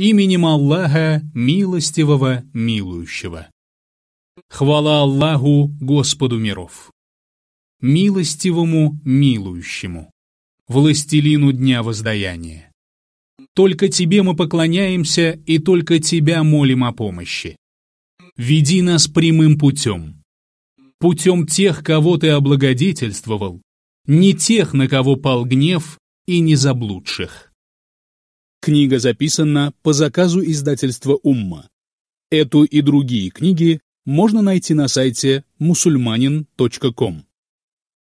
именем Аллаха, милостивого, милующего. Хвала Аллаху, Господу миров, милостивому, милующему, властелину дня воздаяния. Только Тебе мы поклоняемся и только Тебя молим о помощи. Веди нас прямым путем, путем тех, кого Ты облагодетельствовал, не тех, на кого пал гнев, и не заблудших. Книга записана по заказу издательства «Умма». Эту и другие книги можно найти на сайте musulmanin.com.